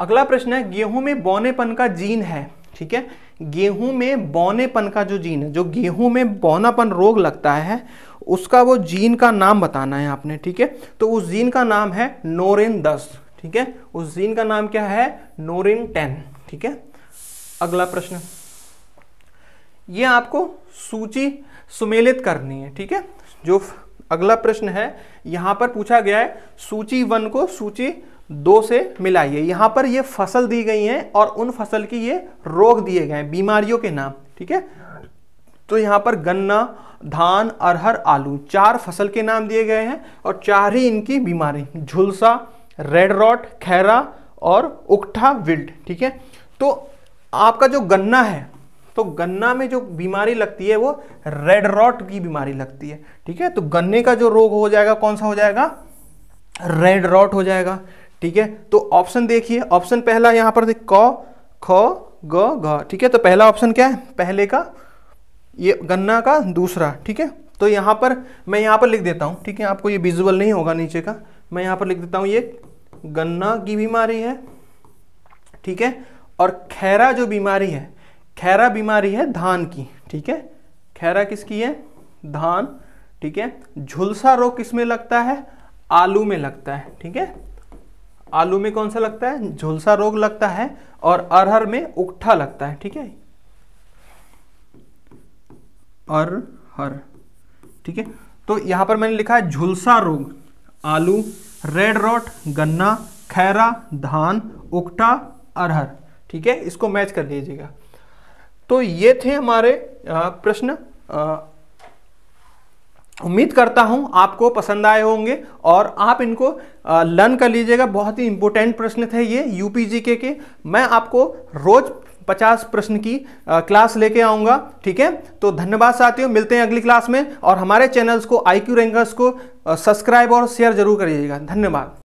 अगला प्रश्न है गेहूं में बौनेपन का जीन है ठीक है गेहूं में बौनेपन का जो जीन है जो गेहूं में बौनापन रोग लगता है उसका वो जीन का नाम बताना है आपने ठीक है तो उस जीन का नाम है नोरिन दस ठीक है उस जीन का नाम क्या है नोरेन टेन ठीक है अगला प्रश्न ये आपको सूची सुमेलित करनी है ठीक है जो अगला प्रश्न है यहां पर पूछा गया है सूची वन को सूची दो से मिलाइए यहां पर ये फसल दी गई हैं और उन फसल की ये रोग दिए गए हैं बीमारियों के नाम ठीक है तो यहां पर गन्ना धान अरहर आलू चार फसल के नाम दिए गए हैं और चार ही इनकी बीमारी झुलसा रेड रॉट खैरा और उकठा विल्ट ठीक है तो आपका जो गन्ना है तो गन्ना में जो बीमारी लगती है वो रेड रॉट की बीमारी लगती है ठीक है तो गन्ने का जो रोग हो जाएगा कौन सा हो जाएगा रेड रॉट हो जाएगा ठीक है तो ऑप्शन देखिए ऑप्शन पहला यहां पर क ख ग घ ठीक है तो पहला ऑप्शन क्या है पहले का ये गन्ना का दूसरा ठीक है तो यहां पर मैं यहां पर लिख देता हूँ ठीक है आपको ये विजुअल नहीं होगा नीचे का मैं यहां पर लिख देता हूं ये गन्ना की बीमारी है ठीक है और खैरा जो बीमारी है खैरा बीमारी है धान की ठीक है खैरा किसकी है धान ठीक है झुलसा रोग किसमें लगता है आलू में लगता है ठीक है आलू में कौन सा लगता है झुलसा रोग लगता है और अरहर में उकठा लगता है ठीक है अरहर ठीक है तो यहां पर मैंने लिखा है झुलसा रोग आलू रेड रॉट गन्ना खैरा धान उकठा अरहर ठीक है इसको मैच कर लीजिएगा तो ये थे हमारे प्रश्न उम्मीद करता हूं आपको पसंद आए होंगे और आप इनको लर्न कर लीजिएगा बहुत ही इंपॉर्टेंट प्रश्न थे ये यूपी के मैं आपको रोज 50 प्रश्न की आ, क्लास लेके आऊँगा ठीक है तो धन्यवाद साथियों मिलते हैं अगली क्लास में और हमारे चैनल्स को आई क्यू रैंकर्स को सब्सक्राइब और शेयर जरूर करिएगा धन्यवाद